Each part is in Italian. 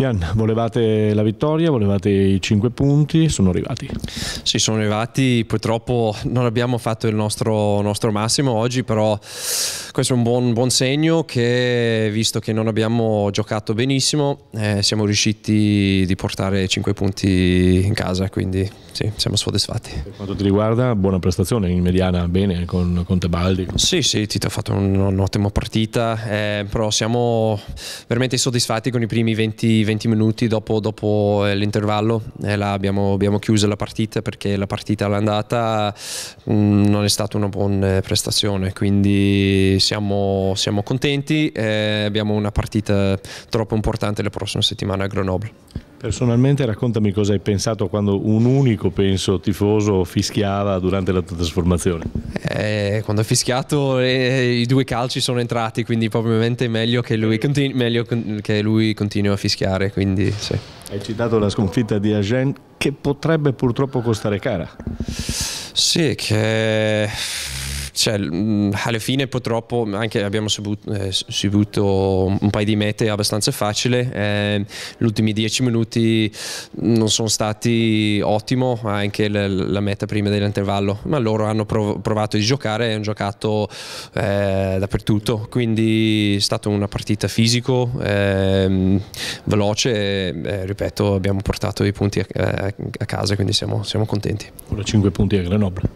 Jan, volevate la vittoria, volevate i 5 punti, sono arrivati. Sì, sono arrivati, purtroppo non abbiamo fatto il nostro, nostro massimo oggi, però questo è un buon, buon, segno che visto che non abbiamo giocato benissimo eh, siamo riusciti di portare 5 punti in casa, quindi sì, siamo soddisfatti. Per quanto ti riguarda, buona prestazione in mediana, bene con, con Tebaldi. Sì, sì, Tito ha fatto un'ottima partita, eh, però siamo veramente soddisfatti con i primi 20, 20 20 minuti dopo, dopo eh, l'intervallo abbiamo, abbiamo, chiuso la partita perché la partita all'andata mm, non è stata una buona prestazione, quindi siamo, siamo contenti e abbiamo una partita troppo importante la prossima settimana a Grenoble. Personalmente raccontami cosa hai pensato quando un unico, penso, tifoso fischiava durante la tua trasformazione. Eh, quando ha fischiato eh, i due calci sono entrati, quindi probabilmente è meglio che lui, continui, meglio che lui continui a fischiare. Quindi, sì. Hai citato la sconfitta di Agen che potrebbe purtroppo costare cara. Sì, che cioè, alla fine purtroppo anche abbiamo eh, subito, eh, un paio di mete abbastanza facile, eh, gli ultimi dieci minuti non sono stati ottimo, anche la, la meta prima dell'intervallo, ma loro hanno prov provato di giocare e hanno giocato eh, dappertutto, quindi è stata una partita fisico, ehm, veloce, eh, ripeto abbiamo portato i punti a, a casa, quindi siamo, siamo contenti. Ora 5 punti a Grenoble.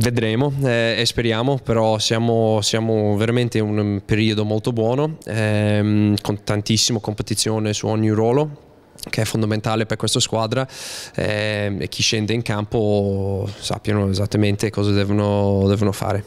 Vedremo eh, e speriamo, però siamo, siamo, veramente in un periodo molto buono, ehm, con tantissima competizione su ogni ruolo che è fondamentale per questa squadra ehm, e chi scende in campo sappiano esattamente cosa devono, devono fare.